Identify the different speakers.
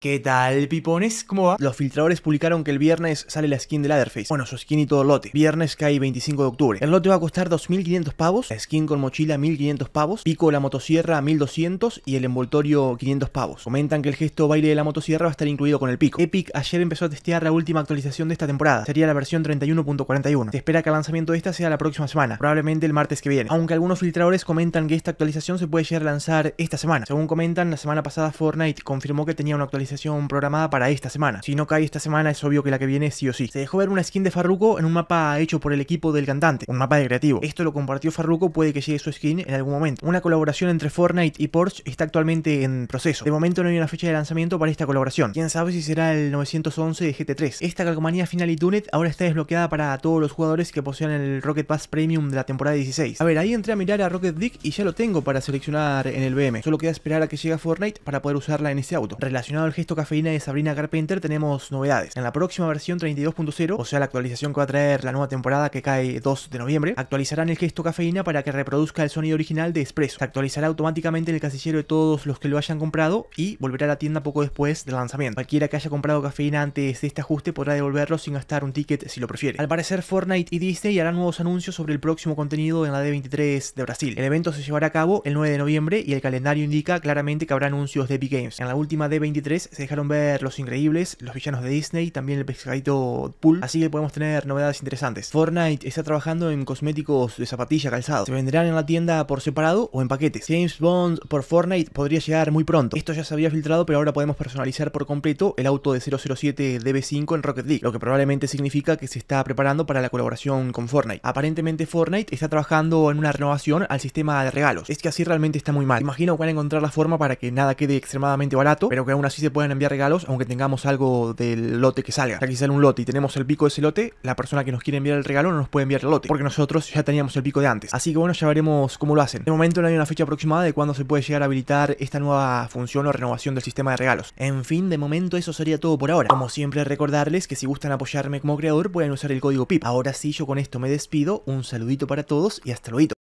Speaker 1: ¿Qué tal, pipones? ¿Cómo va? Los filtradores publicaron que el viernes sale la skin de Leatherface. Bueno, su skin y todo el lote. Viernes cae 25 de octubre. El lote va a costar 2.500 pavos, la skin con mochila 1.500 pavos, pico la motosierra 1.200 y el envoltorio 500 pavos. Comentan que el gesto baile de la motosierra va a estar incluido con el pico. Epic ayer empezó a testear la última actualización de esta temporada. Sería la versión 31.41. Se espera que el lanzamiento de esta sea la próxima semana, probablemente el martes que viene. Aunque algunos filtradores comentan que esta actualización se puede llegar a lanzar esta semana. Según comentan, la semana pasada Fortnite confirmó que tenía una actualización programada para esta semana. Si no cae esta semana es obvio que la que viene sí o sí. Se dejó ver una skin de Farruko en un mapa hecho por el equipo del cantante, un mapa de creativo. Esto lo compartió Farruko, puede que llegue su skin en algún momento. Una colaboración entre Fortnite y Porsche está actualmente en proceso. De momento no hay una fecha de lanzamiento para esta colaboración. Quién sabe si será el 911 de GT3. Esta calcomanía Final y Tunet ahora está desbloqueada para todos los jugadores que posean el Rocket Pass Premium de la temporada 16. A ver, ahí entré a mirar a Rocket Dick y ya lo tengo para seleccionar en el BM. Solo queda esperar a que llegue a Fortnite para poder usarla en este auto. Relacionado al Gesto Cafeína de Sabrina Carpenter tenemos novedades. En la próxima versión 32.0, o sea la actualización que va a traer la nueva temporada que cae 2 de noviembre, actualizarán el Gesto Cafeína para que reproduzca el sonido original de Espresso. Se actualizará automáticamente en el casillero de todos los que lo hayan comprado y volverá a la tienda poco después del lanzamiento. Cualquiera que haya comprado cafeína antes de este ajuste podrá devolverlo sin gastar un ticket si lo prefiere. Al parecer Fortnite y Disney harán nuevos anuncios sobre el próximo contenido en la D23 de Brasil. El evento se llevará a cabo el 9 de noviembre y el calendario indica claramente que habrá anuncios de Epic Games. En la última D23 se dejaron ver Los Increíbles, los villanos de Disney, también el pescadito Pool, así que podemos tener novedades interesantes. Fortnite está trabajando en cosméticos de zapatilla calzado. Se vendrán en la tienda por separado o en paquetes. James Bond por Fortnite podría llegar muy pronto. Esto ya se había filtrado, pero ahora podemos personalizar por completo el auto de 007 DB5 en Rocket League, lo que probablemente significa que se está preparando para la colaboración con Fortnite. Aparentemente Fortnite está trabajando en una renovación al sistema de regalos. Es que así realmente está muy mal. Imagino que van a encontrar la forma para que nada quede extremadamente barato, pero que aún así se pueden enviar regalos, aunque tengamos algo del lote que salga. Aquí sale un lote y tenemos el pico de ese lote, la persona que nos quiere enviar el regalo no nos puede enviar el lote, porque nosotros ya teníamos el pico de antes. Así que bueno, ya veremos cómo lo hacen. De momento no hay una fecha aproximada de cuándo se puede llegar a habilitar esta nueva función o renovación del sistema de regalos. En fin, de momento eso sería todo por ahora. Como siempre, recordarles que si gustan apoyarme como creador, pueden usar el código PIP. Ahora sí, yo con esto me despido, un saludito para todos y hasta luego.